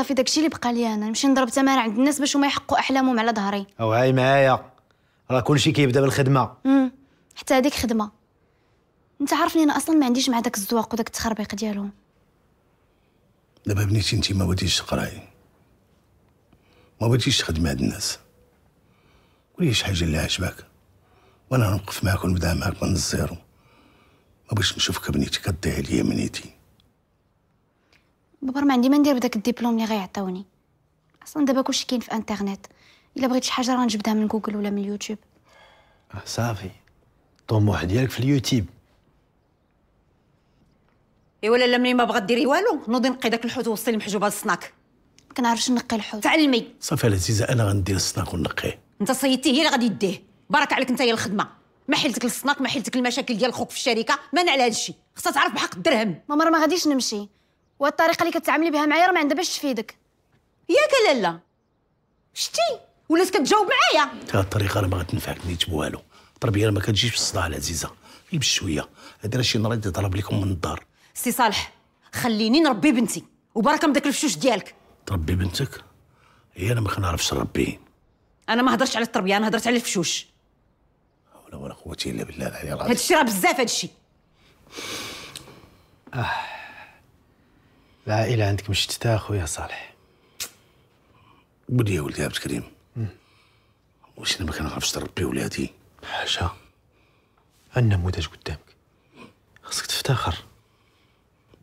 صافي داكشي اللي بقى لي انا نمشي نضرب تمارا عند الناس باش هما يحققوا احلامهم على ظهري او هاي معايا راه كلشي كيبدا بالخدمه امم حتى هذيك خدمه انت عارفني انا اصلا ما عنديش مع داك الزواق وداك التخربيق ديالهم دابا بنيتي انت ما بغيتيش تقراي ما بغيتيش تخدمي هاد الناس قولي شي حاجه اللي عجبك وانا نوقف معاك ونبدا معاك من الزيرو ما بغيتش نشوفك بنيتي كضيع عليا منيتي بابار ما عندي ما ندير بداك الدبلوم اللي غيعطوني اصلا دابا كلشي كاين في انترنيت الا بغيت شي حاجه راه نجبدها من جوجل ولا من اليوتيوب آه صافي طموح ديالك في اليوتيوب ايوا لا ملي ما بغات ديري والو نوضي نقي داك الحوت ووصلي المحجوبه للسناك ما كنعرفش نقي الحوت تعلمي صافي العزيزه انا غندير السناك ونقيه انت صيدتيه هي اللي غادي يديه بارك عليك انت هي الخدمه ما حيلتك للسناك ما حيلتك المشاكل ديال خوك في الشركه ما على هادشي خصها تعرف بحق الدرهم ماما ما غاديش نمشي والطريقه اللي كتعاملي بها معايا راه ما عندها باش تفيدك ياك لالا شتي ولات كتجاوب معايا هاد الطريقه راه ما غتنفعك نيت بوالو التربيه راه ما كتجيش بالصداع العزيزه غير بشويه هادي راه شي نهار تضرب لكم من الدار سي صالح خليني نربي بنتي وبركه من داك الفشوش ديالك تربي بنتك هي انا ما كنعرفش نربي انا ما هضرتش على التربيه انا هضرت على الفشوش ولا ولا قوه الا بالله العلي العظيم هادشي راه بزاف هادشي اه العائله عندك مشتته اخويا صالح ودي يا ولدي عبد الكريم واش انا ما كنعرفش نربي ولادي حاجه النموذج قدامك خاصك تفتخر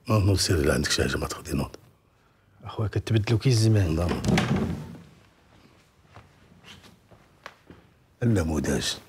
ما سير الا عندك شي حاجه ما تغدي نوض اخويا كتبدلو كي الزمان نعم. النموذج